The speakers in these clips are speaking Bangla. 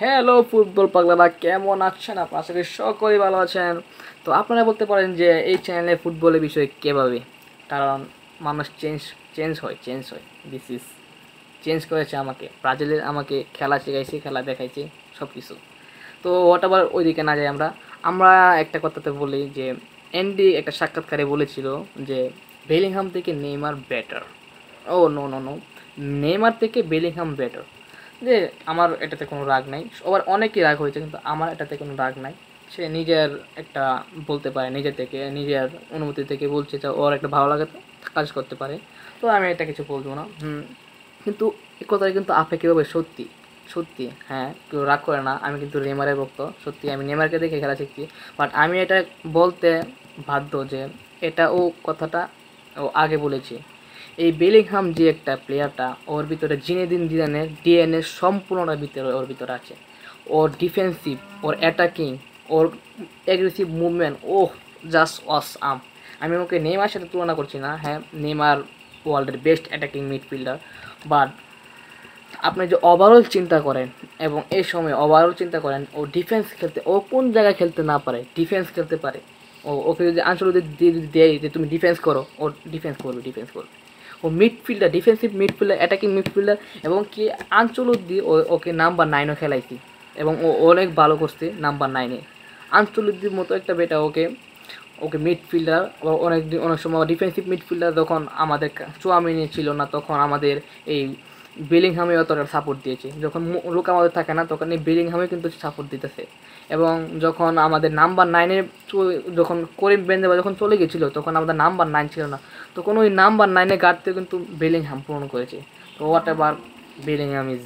হ্যালো ফুটবল পাগলারা কেমন আছেন আপনার সাথে করি সকলেই ভালো আছেন তো আপনারা বলতে পারেন যে এই চ্যানেলে ফুটবলের বিষয়ে কেভাবে কারণ মানুষ চেঞ্জ চেঞ্জ হয় চেঞ্জ হয় দিস ইজ চেঞ্জ করেছে আমাকে ব্রাজিলের আমাকে খেলা শেখাইছে খেলা দেখাইছে সব কিছু তো হোয়াট আবার ওইদিকে না যাই আমরা আমরা একটা কথাতে বলি যে এনডি একটা সাক্ষাৎকারে বলেছিল যে বেলিংহাম থেকে নেইমার বেটার ও নো নো নো নেইমার থেকে বেলিংহাম বেটার যে আমার এটাতে কোনো রাগ নাই সবার অনেকই রাগ হয়েছে কিন্তু আমার এটাতে কোনো রাগ নাই সে নিজের একটা বলতে পারে নিজের থেকে নিজের অনুমতি থেকে বলছে যে ওর একটা ভালো লাগে কাজ করতে পারে তো আমি এটা কিছু বলবো না কিন্তু এ কথাটা কিন্তু আপে কীভাবে সত্যি সত্যি হ্যাঁ কেউ রাগ করে না আমি কিন্তু নেমারের ভক্ত সত্যি আমি নেমারকে দেখে খেলা শিখছি বাট আমি এটা বলতে বাধ্য যে এটা ও কথাটা ও আগে বলেছি এই বেলিংহাম যে একটা প্লেয়ারটা ওর ভিতরে জিনেদিন জিদানের ডিএনএ সম্পূর্ণটা ভিতরে ওর ভিতরে আছে ওর ডিফেন্সিভ ওর অ্যাটাকিং ওর অ্যাগ্রেসিভ মুভমেন্ট ও জাস্ট ওয়াস আম আমি ওকে নেমার সাথে তুলনা করছি না হ্যাঁ নেমার ওয়ার্ল্ডের বেস্ট অ্যাটাকিং মিডফিল্ডার বাট আপনি যে ওভারঅল চিন্তা করেন এবং এই সময় ওভারঅল চিন্তা করেন ও ডিফেন্স খেলতে ও কোন জায়গায় খেলতে না পারে ডিফেন্স খেলতে পারে ও ওকে যদি আঞ্চল যদি দেয় যে তুমি ডিফেন্স করো ও ডিফেন্স করবে ডিফেন্স করবে ও midfielder defensive midfielder attacking midfielder এবং কি আঞ্চল ও ওকে নাম্বার নাইনও খেলাইছি এবং ও অনেক ভালো করছে নাম্বার নাইনে আঞ্চলিকদের মতো একটা বেটা ওকে ওকে মিডফিল্ডার অনেক অনেক সময় ডিফেন্সিভ মিডফিল্ডার যখন আমাদের চুয়ামিনি ছিল না তখন আমাদের এই বেলিংহামে অতটা সাপোর্ট দিয়েছে যখন লোক আমাদের থাকে না তখন এই বেলিংহামে কিন্তু সাপোর্ট দিতেছে এবং যখন আমাদের নাম্বার নাইনে যখন করিম বেন্দেবা যখন চলে গেছিলো তখন আমাদের নাম্বার নাইন ছিল না তখন ওই নাম্বার নাইনে গাড়তে কিন্তু বেলিংহাম পূরণ করেছে তো হোয়াট এভার বেলিংহাম ইজ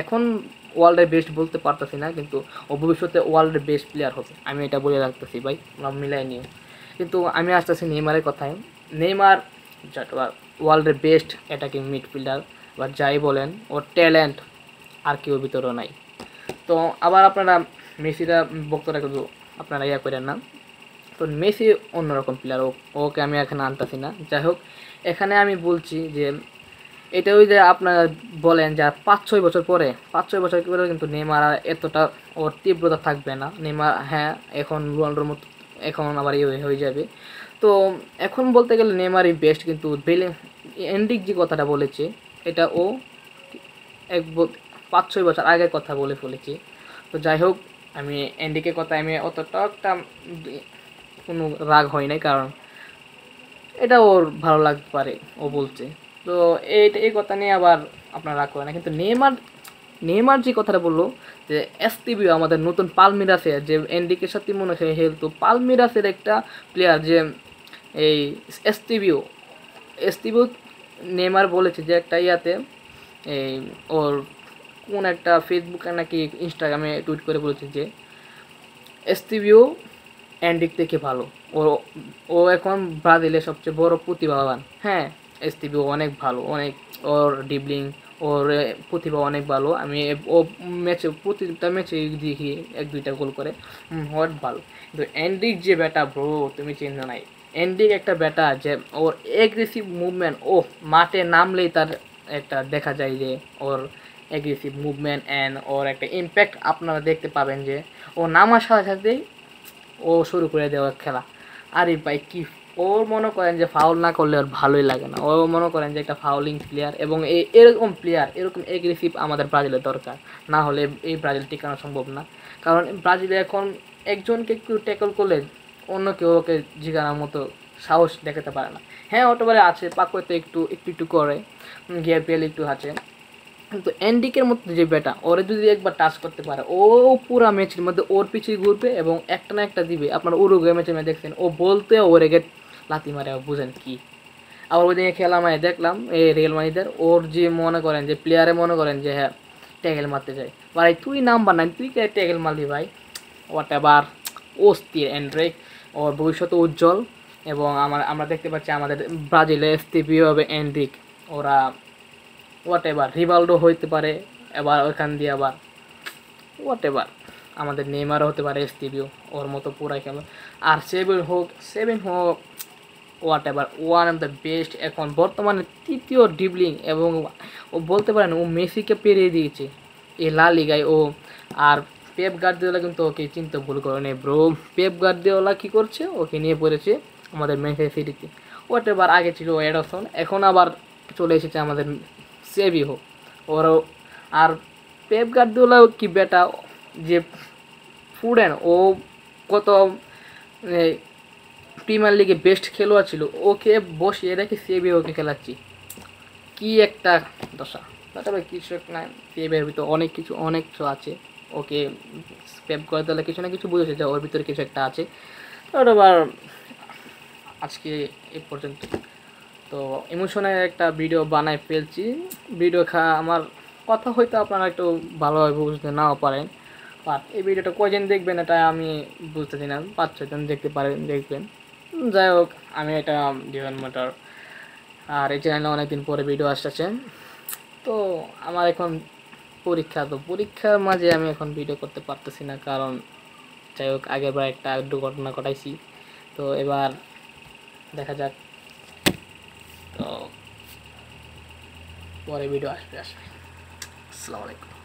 এখন ওয়ার্ল্ডের বেস্ট বলতে পারতেছি না কিন্তু ও ভবিষ্যতে ওয়ার্ল্ডের বেস্ট প্লেয়ার হবে আমি এটা বলে রাখতেছি ভাই আমরা মিলাই নিয়ে কিন্তু আমি আসতেছি নেইমারের কথায় নেইমার ওয়ার্ল্ডের বেস্ট অ্যাটাকিং মিডফিল্ডার বা যাই বলেন ওর ট্যালেন্ট আর কেউ ভিতরেও নাই তো আবার আপনারা মেসিরা বক্তরা কিন্তু আপনারা ইয়া করেন না তো মেসি অন্যরকম প্লেয়ার ওকে আমি এখানে আনতেছি না যাই হোক এখানে আমি বলছি যে এটা ওই যে আপনারা বলেন যে পাঁচ ছয় বছর পরে পাঁচ ছয় বছর পরে কিন্তু নেমার এতটা ওর তীব্রতা থাকবে না নেমার হ্যাঁ এখন রোনাল্ডোর মতো এখন আবার ইয়ে হয়ে যাবে তো এখন বলতে গেলে নেমারই বেস্ট কিন্তু বেলে এন্ডিক যে কথাটা বলেছে এটা ও এক পাঁচ ছয় বছর আগের কথা বলে ফেলেছি তো যাই হোক আমি এন্ডিকে কথা আমি অতটা একটা কোনো রাগ হয় নাই কারণ এটা ওর ভালো লাগতে পারে ও বলছে তো এইটা এই কথা নিয়ে আবার আপনার রাগ করে না কিন্তু নেমার নেমার যে কথাটা বললো যে এসটিবিও আমাদের নতুন পালমিরাসে যে এনডিকে সাথে মনে হয় হেলতো পালমিরাসের একটা প্লেয়ার যে এই এসটিবিও এসটিবিও নেমার বলেছে যে একটা ইয়াতে এই ওর কোন একটা ফেসবুকে নাকি ইনস্টাগ্রামে টুইট করে বলেছে যে এসটিভিও অ্যান্ডিক থেকে ভালো ও ও এখন ব্রাজিলের সবচেয়ে বড় প্রতিভাবান হ্যাঁ এসটিভিও অনেক ভালো অনেক ওর ডিবলিং ওর প্রতিভা অনেক ভালো আমি ও ম্যাচে প্রতিটা ম্যাচে দেখি এক দুইটা গোল করে ওর ভালো কিন্তু অ্যান্ডিক যে ব্যাটা ব্রো তুমি চিন্তা নাই এন্ডিক একটা ব্যাটা যে ওর এগ্রেসিভ মুভমেন্ট ও মাঠে নামলেই তার একটা দেখা যায় যে ওর এগ্রেসিভ মুভমেন্ট অ্যান্ড ওর একটা ইম্প্যাক্ট আপনারা দেখতে পাবেন যে ও নামার সাথে সাথেই ও শুরু করে দেওয়ার খেলা আরে ভাই কি ওর মনে করেন যে ফাউল না করলে ওর ভালোই লাগে না ও মনে করেন যে একটা ফাউলিং প্লেয়ার এবং এই এরকম প্লেয়ার এরকম এগ্রেসিভ আমাদের ব্রাজিলের দরকার না হলে এই ব্রাজিল টিকানো সম্ভব না কারণ ব্রাজিলে এখন একজনকে একটু ট্যাকল করলে অন্য কেউ ওকে জিগানোর মতো সাহস দেখাতে পারে না হ্যাঁ বলে আছে পাকুয়েতে একটু একটু একটু করে গিয়ার পেলে একটু আছে কিন্তু অ্যান্ডিকের মধ্যে যে বেটা ওরে যদি একবার টাচ করতে পারে ও পুরা ম্যাচের মধ্যে ওর পিছিয়ে ঘুরবে এবং একটা না একটা দিবে আপনার উরুগুয়ে ম্যাচের মেয়ে দেখছেন ও বলতে ওরে গেট লাতি মারে বুঝেন কি আবার ওই দিনে খেলা মানে দেখলাম এই রিয়েল মানিদের ওর যে মনে করেন যে প্লেয়ারে মনে করেন যে হ্যাঁ ট্যাগেল মারতে চাই ভাই তুই নাম্বার নাইন তুই কে ট্যাগেল মারলি ভাই ওয়াট এভার অস্থির অ্যান্ড্রেক ওর ভবিষ্যৎ উজ্জ্বল এবং আমার আমরা দেখতে পাচ্ছি আমাদের ব্রাজিলে স্টিপিও হবে এন্ডিক ওরা হোয়াট এভার রিভাল্ডো হইতে পারে এবার ওইখান দিয়ে আবার হোয়াট এভার আমাদের নেইমারও হতে পারে স্টিপিও ওর মতো পুরাই খেলো আর সেভেন হোক সেভেন হোক whatever one of the best এখন বর্তমানে তৃতীয় ডিবলিং এবং ও বলতে পারেন ও মেসিকে পেরিয়ে দিয়েছে এ লা লিগায় ও আর পেপ গার্দিওলা কিন্তু ওকে চিনতে ভুল নেই ব্রো পেপ গার্দিওলা কী করছে ওকে নিয়ে পড়েছে আমাদের মেসে সিটিতে ওটা এবার আগে ছিল এডারসন এখন আবার চলে এসেছে আমাদের সেবি হোক ওরও আর পেপ গার্দিওলাও কি বেটা যে ফুডেন ও কত প্রিমিয়ার লিগে বেস্ট খেলোয়াড় ছিল ওকে বসিয়ে রেখে সেভি ওকে খেলাচ্ছি কি একটা দশা তারপরে কিছু না সিএবির ভিতরে অনেক কিছু অনেক কিছু আছে ওকে স্ক্র্যাপ করে তাহলে কিছু না কিছু বুঝেছে যে ওর ভিতরে কিছু একটা আছে তো আবার আজকে এ পর্যন্ত তো ইমোশনে একটা ভিডিও বানায় ফেলছি ভিডিও খা আমার কথা হয়তো আপনারা একটু ভালোভাবে বুঝতে নাও পারেন বাট এই ভিডিওটা কয়জন দেখবেন এটা আমি চাই না পাঁচ ছজন দেখতে পারেন দেখবেন যাই হোক আমি এটা ডিভেন মোটর আর এই চ্যানেলে অনেকদিন পরে ভিডিও আসতেছে তো আমার এখন পরীক্ষা তো পরীক্ষার মাঝে আমি এখন ভিডিও করতে পারতেছি না কারণ যাই হোক আগেরবার একটা দুর্ঘটনা ঘটাইছি তো এবার দেখা যাক তো পরে ভিডিও আসবে আসবে আসসালামু আলাইকুম